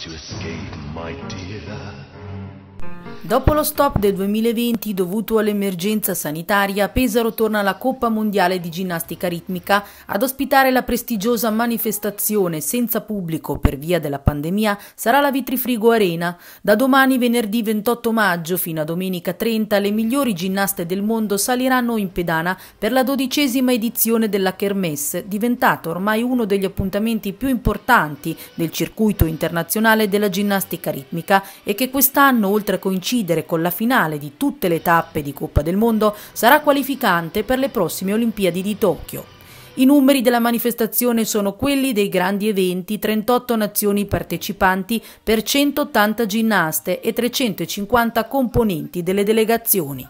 to escape, my dear. Dopo lo stop del 2020 dovuto all'emergenza sanitaria, Pesaro torna alla Coppa Mondiale di Ginnastica Ritmica ad ospitare la prestigiosa manifestazione senza pubblico per via della pandemia sarà la Vitrifrigo Arena. Da domani venerdì 28 maggio fino a domenica 30 le migliori ginnaste del mondo saliranno in pedana per la dodicesima edizione della Kermesse, diventata ormai uno degli appuntamenti più importanti del circuito internazionale della ginnastica ritmica e che quest'anno oltre oltre a coincidere con la finale di tutte le tappe di Coppa del Mondo, sarà qualificante per le prossime Olimpiadi di Tokyo. I numeri della manifestazione sono quelli dei grandi eventi, 38 nazioni partecipanti per 180 ginnaste e 350 componenti delle delegazioni.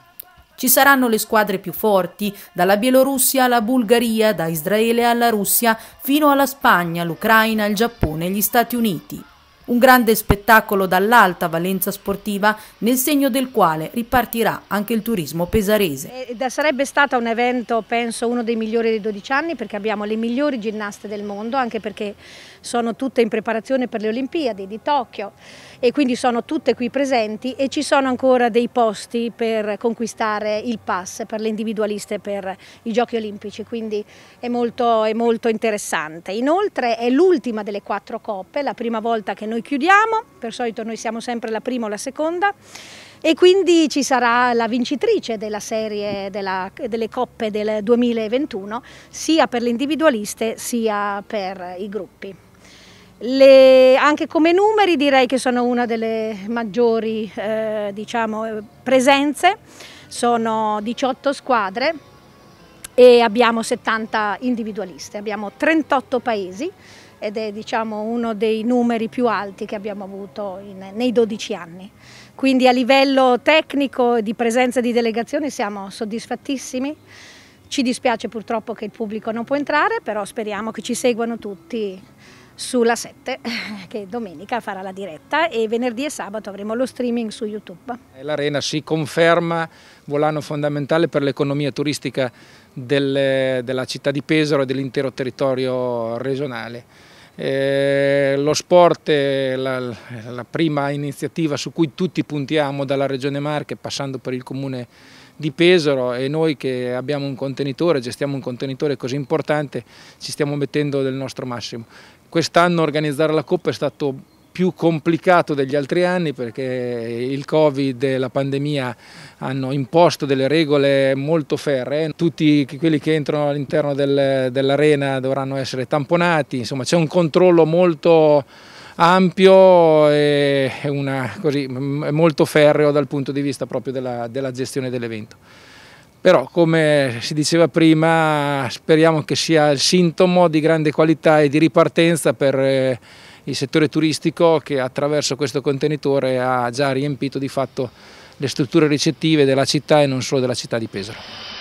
Ci saranno le squadre più forti, dalla Bielorussia alla Bulgaria, da Israele alla Russia, fino alla Spagna, l'Ucraina, il Giappone e gli Stati Uniti un grande spettacolo dall'alta valenza sportiva nel segno del quale ripartirà anche il turismo pesarese. Ed eh, sarebbe stato un evento, penso, uno dei migliori dei 12 anni perché abbiamo le migliori ginnaste del mondo, anche perché sono tutte in preparazione per le Olimpiadi di Tokyo e quindi sono tutte qui presenti e ci sono ancora dei posti per conquistare il pass per le individualiste per i giochi olimpici, quindi è molto, è molto interessante. Inoltre è l'ultima delle quattro coppe, la prima volta che noi noi chiudiamo, per solito noi siamo sempre la prima o la seconda e quindi ci sarà la vincitrice della serie della, delle coppe del 2021 sia per le individualiste sia per i gruppi. Le, anche come numeri direi che sono una delle maggiori eh, diciamo, presenze, sono 18 squadre e abbiamo 70 individualiste, abbiamo 38 paesi ed è diciamo, uno dei numeri più alti che abbiamo avuto in, nei 12 anni. Quindi a livello tecnico e di presenza di delegazioni siamo soddisfattissimi. Ci dispiace purtroppo che il pubblico non può entrare, però speriamo che ci seguano tutti sulla 7 che domenica farà la diretta e venerdì e sabato avremo lo streaming su YouTube. Eh, L'Arena si conferma volano fondamentale per l'economia turistica del, della città di Pesaro e dell'intero territorio regionale. Eh, lo sport è la, la, prima iniziativa su cui tutti puntiamo dalla Regione Marche passando per il Comune di Pesaro e noi che abbiamo un contenitore, gestiamo un contenitore così importante, ci stiamo mettendo del nostro massimo. Quest'anno organizzare la Coppa è stato più complicato degli altri anni perché il Covid e la pandemia hanno imposto delle regole molto ferre, tutti quelli che entrano all'interno dell'arena dovranno essere tamponati, insomma c'è un controllo molto ampio e una, così, molto ferreo dal punto di vista proprio della, della gestione dell'evento però come si diceva prima speriamo che sia il sintomo di grande qualità e di ripartenza per eh, il settore turistico che attraverso questo contenitore ha già riempito di fatto le strutture ricettive della città e non solo della città di Pesaro.